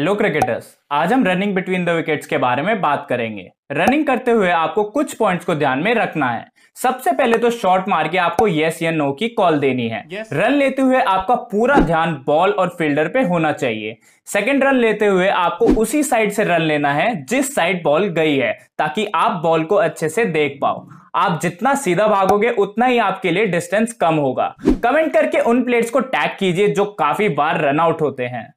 Hello cricketers आज हम running between the wickets के बारे में बात करेंगे रनिंग करते हुए आपको कुछ पॉइंट्स को ध्यान में रखना है सबसे पहले तो शॉट मार के आपको यस या नो की कॉल देनी है yes. रन लेते हुए आपका पूरा ध्यान बॉल और फील्डर पे होना चाहिए सेकंड रन लेते हुए आपको उसी साइड से रन लेना है जिस साइड बॉल गई है ताकि आप बॉल को अच्छे से देख पाओ आप जितना सीधा भागोगे उतना ही आपके लिए डिस्टेंस कम होगा कमेंट करके उन प्लेयर्स को टैग कीजिए जो काफी बार रन आउट होते हैं